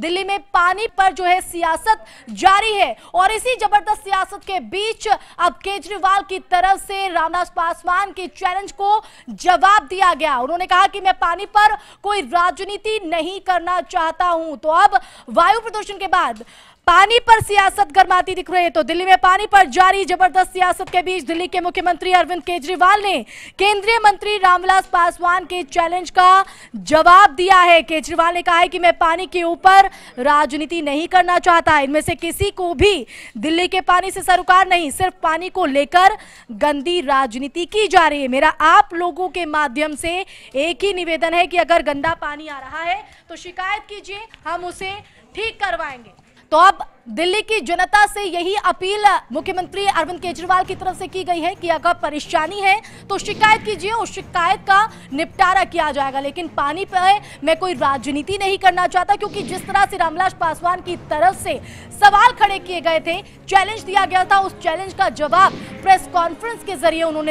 दिल्ली में पानी पर जो है सियासत जारी है और इसी जबरदस्त सियासत के बीच अब केजरीवाल की तरफ से रामदास पासवान की चैलेंज को जवाब दिया गया उन्होंने कहा कि मैं पानी पर कोई राजनीति नहीं करना चाहता हूं तो अब वायु प्रदूषण के बाद पानी पर सियासत गर्माती दिख रही है तो दिल्ली में पानी पर जारी जबरदस्त सियासत के बीच दिल्ली के मुख्यमंत्री अरविंद केजरीवाल ने केंद्रीय मंत्री रामविलास पासवान के चैलेंज का जवाब दिया है केजरीवाल ने कहा है कि मैं पानी के ऊपर राजनीति नहीं करना चाहता इनमें से किसी को भी दिल्ली के पानी से सरोकार नहीं सिर्फ पानी को लेकर गंदी राजनीति की जा रही है मेरा आप लोगों के माध्यम से एक ही निवेदन है कि अगर गंदा पानी आ रहा है तो शिकायत कीजिए हम उसे ठीक करवाएंगे तो अब दिल्ली की जनता से यही अपील मुख्यमंत्री अरविंद केजरीवाल की तरफ से की गई है कि अगर परेशानी है तो शिकायत कीजिए उस शिकायत का निपटारा किया जाएगा लेकिन पानी पर मैं कोई राजनीति नहीं करना चाहता क्योंकि जिस तरह से रामविलास पासवान की तरफ से सवाल खड़े किए गए थे चैलेंज दिया गया था उस चैलेंज का जवाब प्रेस कॉन्फ्रेंस के जरिए उन्होंने